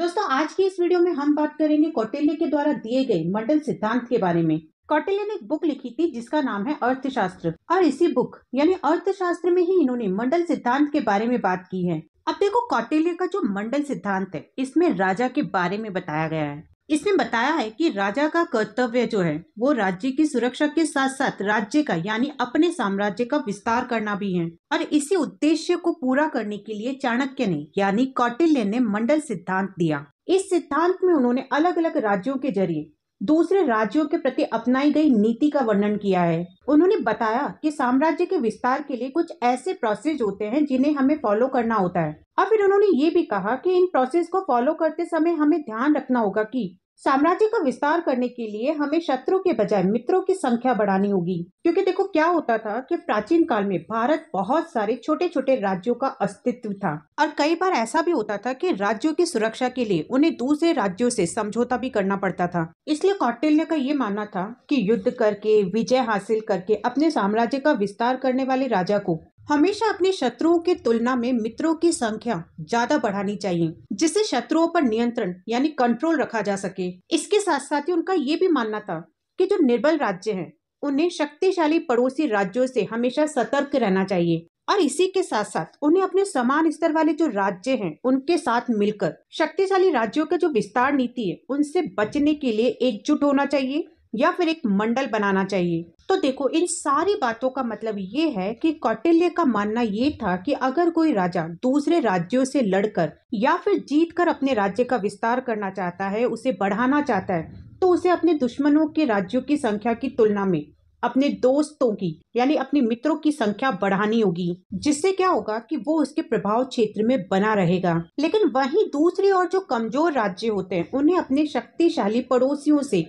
दोस्तों आज की इस वीडियो में हम बात करेंगे कौटिल्य के द्वारा दिए गए मंडल सिद्धांत के बारे में कौटिल्य ने एक बुक लिखी थी जिसका नाम है अर्थशास्त्र और इसी बुक यानी अर्थशास्त्र में ही इन्होंने मंडल सिद्धांत के बारे में बात की है अब देखो कौटिल्य का जो मंडल सिद्धांत है इसमें राजा के बारे में बताया गया है इसने बताया है कि राजा का कर्तव्य जो है वो राज्य की सुरक्षा के साथ साथ राज्य का यानी अपने साम्राज्य का विस्तार करना भी है और इसी उद्देश्य को पूरा करने के लिए चाणक्य ने यानी कौटिल्य ने मंडल सिद्धांत दिया इस सिद्धांत में उन्होंने अलग अलग राज्यों के जरिए दूसरे राज्यों के प्रति अपनाई गई नीति का वर्णन किया है उन्होंने बताया कि साम्राज्य के विस्तार के लिए कुछ ऐसे प्रोसेस होते हैं जिन्हें हमें फॉलो करना होता है और फिर उन्होंने ये भी कहा कि इन प्रोसेस को फॉलो करते समय हमें ध्यान रखना होगा कि साम्राज्य का विस्तार करने के लिए हमें शत्रु के बजाय मित्रों की संख्या बढ़ानी होगी क्योंकि देखो क्या होता था कि प्राचीन काल में भारत बहुत सारे छोटे छोटे राज्यों का अस्तित्व था और कई बार ऐसा भी होता था कि राज्यों की सुरक्षा के लिए उन्हें दूसरे राज्यों से समझौता भी करना पड़ता था इसलिए कौटिल्य का ये मानना था की युद्ध करके विजय हासिल करके अपने साम्राज्य का विस्तार करने वाले राजा को हमेशा अपने शत्रुओं की तुलना में मित्रों की संख्या ज्यादा बढ़ानी चाहिए जिससे शत्रुओं पर नियंत्रण यानी कंट्रोल रखा जा सके इसके साथ साथ ही उनका ये भी मानना था कि जो निर्बल राज्य हैं उन्हें शक्तिशाली पड़ोसी राज्यों से हमेशा सतर्क रहना चाहिए और इसी के साथ साथ उन्हें अपने समान स्तर वाले जो राज्य हैं उनके साथ मिलकर शक्तिशाली राज्यों का जो विस्तार नीति है उनसे बचने के लिए एकजुट होना चाहिए या फिर एक मंडल बनाना चाहिए तो देखो इन सारी बातों का मतलब ये है कि कौटिल्य का मानना ये था कि अगर कोई राजा दूसरे राज्यों से लड़कर या फिर जीतकर अपने राज्य का विस्तार करना चाहता है उसे बढ़ाना चाहता है तो उसे अपने दुश्मनों के राज्यों की संख्या की तुलना में अपने दोस्तों की यानी अपने मित्रों की संख्या बढ़ानी होगी जिससे क्या होगा कि वो उसके प्रभाव क्षेत्र में बना रहेगा लेकिन वहीं दूसरी और जो कमजोर राज्य होते हैं उन्हें अपने शक्तिशाली पड़ोसियों से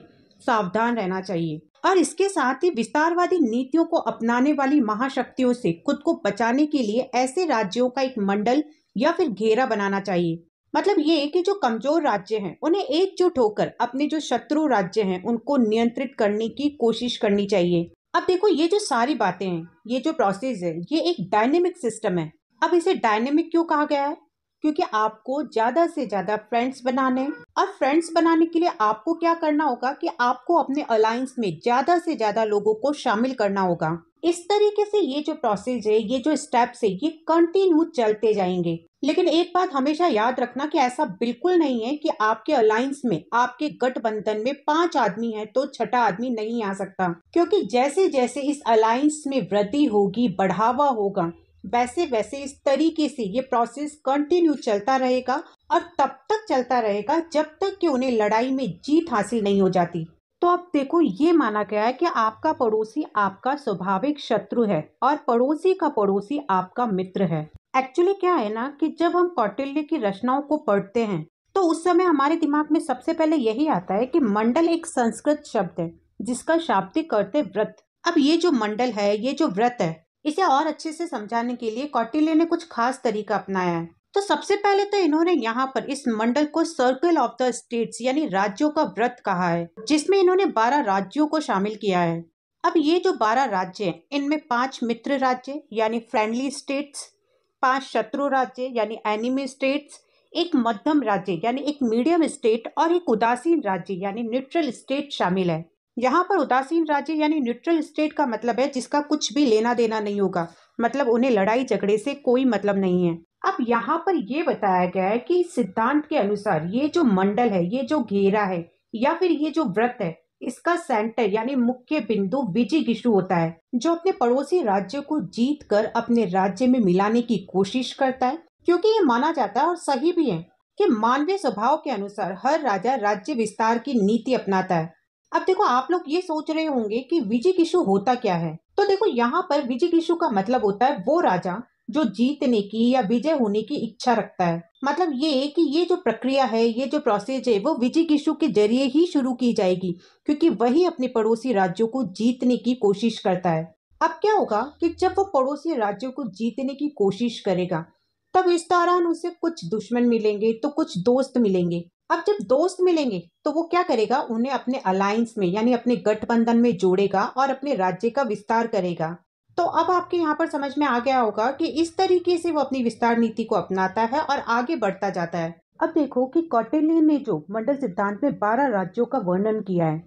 सावधान रहना चाहिए और इसके साथ ही विस्तारवादी नीतियों को अपनाने वाली महाशक्तियों से खुद को बचाने के लिए ऐसे राज्यों का एक मंडल या फिर घेरा बनाना चाहिए मतलब ये कि जो कमजोर राज्य हैं उन्हें एकजुट होकर अपने जो शत्रु राज्य हैं उनको नियंत्रित करने की कोशिश करनी चाहिए अब देखो ये जो सारी बातें हैं ये जो प्रोसेस है ये एक डायनेमिक सिस्टम है अब इसे डायनेमिक क्यों कहा गया है क्योंकि आपको ज़्यादा से ज़्यादा फ्रेंड्स बनाने और फ्रेंड्स बनाने के लिए आपको क्या करना होगा कि आपको अपने अलायंस में ज़्यादा से ज़्यादा लोगों को शामिल करना होगा इस तरीके से ये जो प्रोसेस है ये जो स्टेप्स है ये कंटिन्यू चलते जाएंगे लेकिन एक बात हमेशा याद रखना कि ऐसा बिल्कुल नहीं है कि आपके अलायंस में आपके गठबंधन में पांच आदमी है तो छठा आदमी नहीं आ सकता क्योंकि जैसे जैसे इस अलायंस में वृद्धि होगी बढ़ावा होगा वैसे वैसे इस तरीके से ये प्रोसेस कंटिन्यू चलता रहेगा और तब तक चलता रहेगा जब तक कि उन्हें लड़ाई में जीत हासिल नहीं हो जाती तो अब देखो ये माना गया है कि आपका पड़ोसी आपका स्वाभाविक शत्रु है और पड़ोसी का पड़ोसी आपका मित्र है एक्चुअली क्या है ना कि जब हम कौटिल्य की रचनाओं को पढ़ते हैं तो उस समय हमारे दिमाग में सबसे पहले यही आता है कि मंडल एक संस्कृत शब्द है जिसका शाब्दिक करते व्रत अब ये जो मंडल है ये जो व्रत है इसे और अच्छे से समझाने के लिए कौटिल्य ने कुछ खास तरीका अपनाया है तो सबसे पहले तो इन्होंने यहाँ पर इस मंडल को सर्कल ऑफ द स्टेट्स यानी राज्यों का व्रत कहा है जिसमें इन्होंने बारह राज्यों को शामिल किया है अब ये जो बारह राज्य हैं इनमें पांच मित्र राज्य यानी फ्रेंडली स्टेट्स पांच शत्रु राज्य यानी एनिमी स्टेट्स एक मध्यम राज्य यानी एक मीडियम स्टेट और एक उदासीन राज्य यानी न्यूट्रल स्टेट शामिल है यहाँ पर उदासीन राज्य यानी न्यूट्रल स्टेट का मतलब है जिसका कुछ भी लेना देना नहीं होगा मतलब उन्हें लड़ाई झगड़े से कोई मतलब नहीं है अब यहाँ पर ये बताया गया है कि सिद्धांत के अनुसार ये जो मंडल है ये जो घेरा है या फिर ये जो व्रत है इसका सेंटर यानी मुख्य बिंदु विजय गिशु होता है जो अपने पड़ोसी राज्य को जीत कर अपने राज्य में मिलाने की कोशिश करता है क्योंकि ये माना जाता है और सही भी है कि मानवीय स्वभाव के अनुसार हर राजा राज्य विस्तार की नीति अपनाता है अब देखो आप लोग ये सोच रहे होंगे कि विजय किशु होता क्या है तो देखो यहाँ पर विजय किशु का मतलब होता है वो राजा जो जीतने की या विजय होने की इच्छा रखता है मतलब ये कि ये जो प्रक्रिया है ये जो प्रोसेस है वो विजय किशु के जरिए ही शुरू की जाएगी क्योंकि वही अपने पड़ोसी राज्यों को जीतने की कोशिश करता है अब क्या होगा कि जब वो पड़ोसी राज्यों को जीतने की कोशिश करेगा तब इस दौरान उसे कुछ दुश्मन मिलेंगे तो कुछ दोस्त मिलेंगे अब जब दोस्त मिलेंगे तो वो क्या करेगा उन्हें अपने अलायंस में यानी अपने गठबंधन में जोड़ेगा और अपने राज्य का विस्तार करेगा तो अब आपके यहाँ पर समझ में आ गया होगा कि इस तरीके से वो अपनी विस्तार नीति को अपनाता है और आगे बढ़ता जाता है अब देखो कि कौटिल्य ने जो मंडल सिद्धांत में बारह राज्यों का वर्णन किया है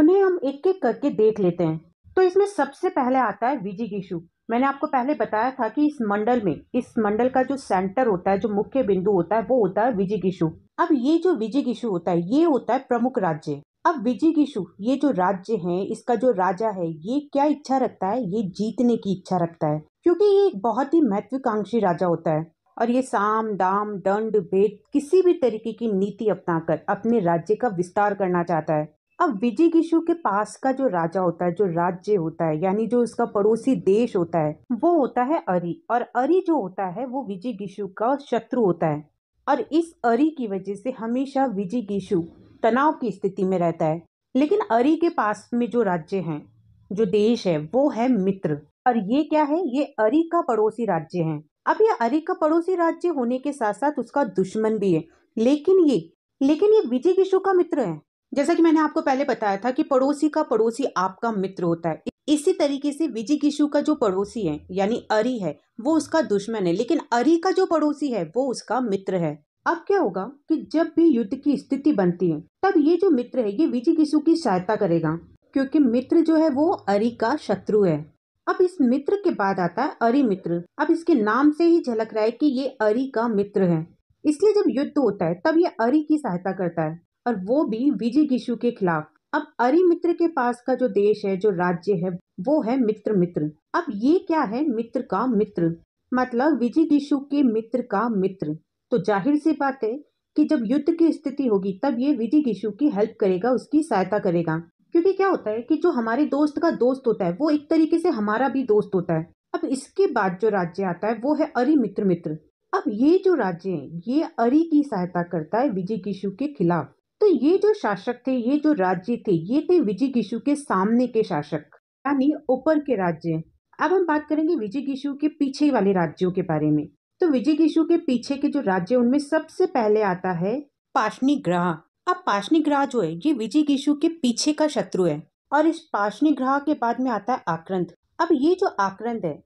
उन्हें हम एक एक करके देख लेते हैं तो इसमें सबसे पहले आता है विजिगीशु मैंने आपको पहले बताया था कि इस मंडल में इस मंडल का जो सेंटर होता है जो मुख्य बिंदु होता है वो होता है गिशु अब ये जो गिशु होता है ये होता है प्रमुख राज्य अब गिशु ये जो राज्य है इसका जो राजा है ये क्या इच्छा रखता है ये जीतने की इच्छा रखता है क्योंकि ये एक बहुत ही महत्वाकांक्षी राजा होता है और ये साम दाम दंड भेद किसी भी तरीके की नीति अपनाकर अपने राज्य का विस्तार करना चाहता है अब विजय किशु के पास का जो राजा होता है जो राज्य होता है यानी जो उसका पड़ोसी देश होता है वो होता है अरी और अरी जो होता है वो विजय किशु का शत्रु होता है और इस अरी की वजह से हमेशा विजय किशु तनाव की स्थिति में रहता है लेकिन अरी के पास में जो राज्य है जो देश है वो है मित्र और ये क्या है ये अरी का पड़ोसी राज्य है अब ये अरी का पड़ोसी राज्य होने के साथ साथ उसका दुश्मन भी है लेकिन ये लेकिन ये विजय किशु का मित्र है जैसा कि मैंने आपको पहले बताया था कि पड़ोसी का पड़ोसी आपका मित्र होता है इसी तरीके से विजय किशु का जो पड़ोसी है यानी अरी है वो उसका दुश्मन है लेकिन अरी का जो पड़ोसी है वो उसका मित्र है अब क्या होगा कि जब भी युद्ध की स्थिति बनती है तब ये जो मित्र है ये विजय किशु की सहायता करेगा क्योंकि मित्र जो है वो अरी का शत्रु है अब इस मित्र के बाद आता है अरि मित्र अब इसके नाम से ही झलक रहा है कि ये अरी का मित्र है इसलिए जब युद्ध होता है तब ये अरी की सहायता करता है और वो भी विजय गिशु के खिलाफ अब अरिमित्र मित्र के पास का जो देश है जो राज्य है वो है मित्र मित्र अब ये क्या है मित्र का मित्र मतलब विजय गिशु के मित्र का मित्र तो जाहिर सी बात है कि जब युद्ध की स्थिति होगी तब ये विजय गिशु की हेल्प करेगा उसकी सहायता करेगा क्योंकि क्या होता है कि जो हमारे दोस्त का दोस्त होता है वो एक तरीके से हमारा भी दोस्त होता है अब इसके बाद जो राज्य आता है वो है अरि मित्र मित्र अब ये जो राज्य है ये अरि की सहायता करता है विजय किशु के खिलाफ तो ये जो शासक थे ये जो राज्य थे ये थे विजय गिशु के सामने के शासक यानी ऊपर के राज्य अब हम बात करेंगे विजय गिशु के पीछे वाले राज्यों के बारे में तो विजय गिशु के पीछे के जो राज्य उनमें सबसे पहले आता है पाशनी ग्रह अब पाशनी ग्रह जो है ये विजय गिशु के पीछे का शत्रु है और इस पाशनी ग्रह के बाद में आता है आक्रंत अब ये जो आक्रंत है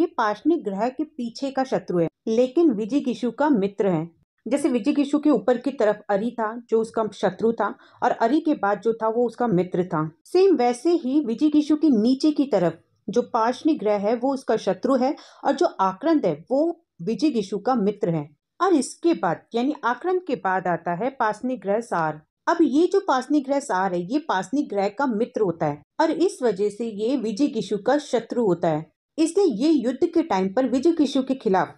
ये पाशनी ग्रह के पीछे का शत्रु है लेकिन विजय गिशु का मित्र है जैसे विजय किशु के ऊपर की तरफ अरी था जो उसका शत्रु था और अरी के बाद जो था वो उसका मित्र था सेम वैसे ही विजय किशु के नीचे की तरफ जो पार्शनी ग्रह है वो उसका शत्रु है और जो आक्रंद है वो विजय किशु का मित्र है और इसके बाद यानी आक्रंद के बाद आता है पासनी ग्रह सार अब ये जो पासनी ग्रह सार है ये पासनी ग्रह का मित्र होता है और इस वजह से ये विजय किशु का शत्रु होता है इसलिए ये युद्ध के टाइम पर विजय किशु के खिलाफ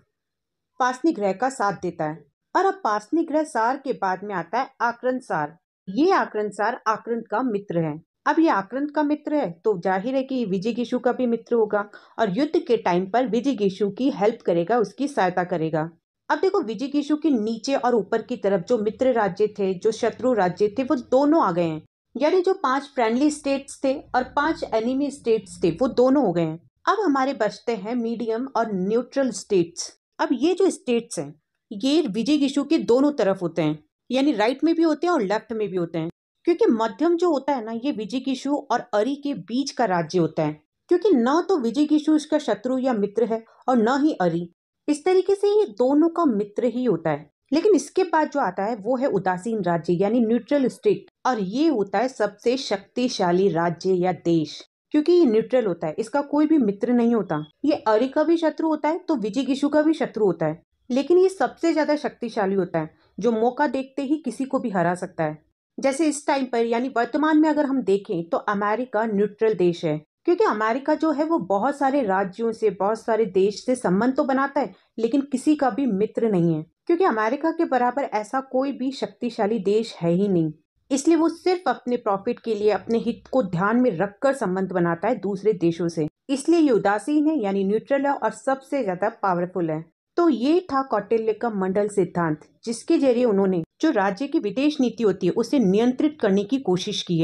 पासनी ग्रह का साथ देता है और अब पासनी ग्रह सार के बाद में आता है आक्रंत सार ये आक्रंत सार आक्रंत का मित्र है अब ये आक्रंत का मित्र है तो जाहिर है कि विजय गिशु का भी मित्र होगा और युद्ध के टाइम पर विजय गिशु की हेल्प करेगा उसकी सहायता करेगा अब देखो विजय गिशु के नीचे और ऊपर की तरफ जो मित्र राज्य थे जो शत्रु राज्य थे वो दोनों आ गए हैं यानी जो पांच फ्रेंडली स्टेट्स थे और पांच एनिमी स्टेट्स थे वो दोनों हो गए हैं अब हमारे बचते हैं मीडियम और न्यूट्रल स्टेट्स अब ये जो स्टेट्स हैं ये विजय यीशु के दोनों तरफ होते हैं यानी राइट में भी होते हैं और लेफ्ट में भी होते हैं क्योंकि मध्यम जो होता है ना ये विजय किशु और अरि के बीच का राज्य होता है क्योंकि न तो विजय किशु इसका शत्रु या मित्र है और न ही अरि इस तरीके से ये दोनों का मित्र ही होता है लेकिन इसके बाद जो आता है वो है उदासीन राज्य यानी न्यूट्रल स्टेट और ये होता है सबसे शक्तिशाली राज्य या देश क्योंकि ये न्यूट्रल होता है इसका कोई भी मित्र नहीं होता ये अरि का भी शत्रु होता है तो विजय किशु का भी शत्रु होता है लेकिन ये सबसे ज़्यादा शक्तिशाली होता है जो मौका देखते ही किसी को भी हरा सकता है जैसे इस टाइम पर यानी वर्तमान में अगर हम देखें तो अमेरिका न्यूट्रल देश है क्योंकि अमेरिका जो है वो बहुत सारे राज्यों से बहुत सारे देश से संबंध तो बनाता है लेकिन किसी का भी मित्र नहीं है क्योंकि अमेरिका के बराबर ऐसा कोई भी शक्तिशाली देश है ही नहीं इसलिए वो सिर्फ अपने प्रॉफिट के लिए अपने हित को ध्यान में रखकर संबंध बनाता है दूसरे देशों से इसलिए ये उदासीन है यानी न्यूट्रल है और सबसे ज्यादा पावरफुल है तो ये था कौटिल्य का मंडल सिद्धांत जिसके जरिए उन्होंने जो राज्य की विदेश नीति होती है उसे नियंत्रित करने की कोशिश की है